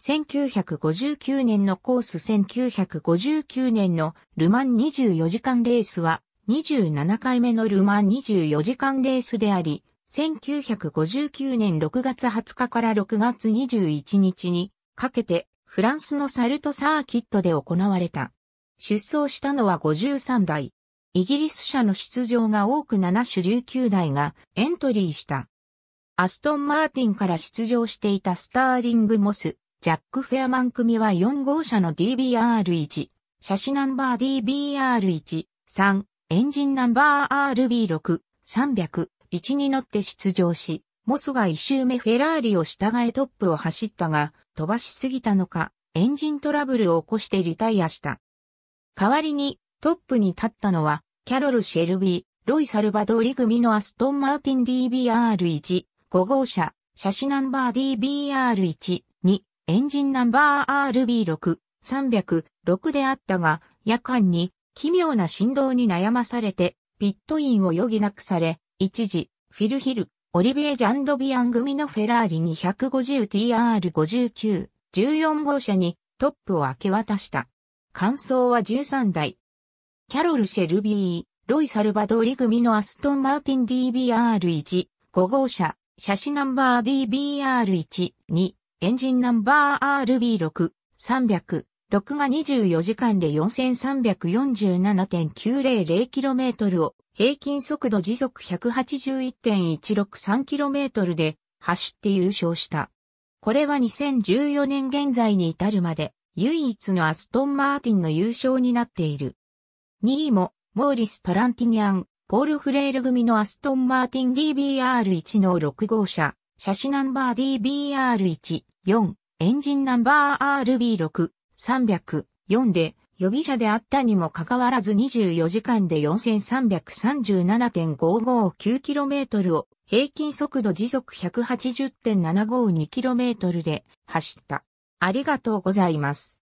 1959年のコース1959年のルマン24時間レースは27回目のルマン24時間レースであり、1959年6月20日から6月21日にかけてフランスのサルトサーキットで行われた。出走したのは53台。イギリス車の出場が多く7種19台がエントリーした。アストン・マーティンから出場していたスターリング・モス、ジャック・フェアマン組は4号車の DBR1、車種ナンバー DBR1、3、エンジンナンバー RB6、300、1に乗って出場し、モスが1周目フェラーリを従えトップを走ったが、飛ばしすぎたのか、エンジントラブルを起こしてリタイアした。代わりに、トップに立ったのは、キャロル・シェルビー、ロイ・サルバドリ組のアストン・マーティン DBR1、5号車、車種ナンバー DBR1、2、エンジンナンバー RB6、306であったが、夜間に奇妙な振動に悩まされて、ピットインを余儀なくされ、一時、フィルヒル、オリビエ・ジャンドビアン組のフェラーリ 250TR59、14号車にトップを明け渡した。感想は13台。キャロル・シェルビー、ロイ・サルバドーリ組のアストン・マーティン DBR1、5号車、写真ナンバー DBR1、2、エンジンナンバー RB6、300、6が24時間で 4347.900km を平均速度時速 181.163km で走って優勝した。これは2014年現在に至るまで唯一のアストン・マーティンの優勝になっている。2位もモーリス・トランティニアン、ポール・フレール組のアストン・マーティン DBR1 の6号車、車種ナンバー DBR1、エンジンナンバー RB6、304で、予備車であったにもかかわらず24時間で 4337.559km を平均速度時速 180.752km で走った。ありがとうございます。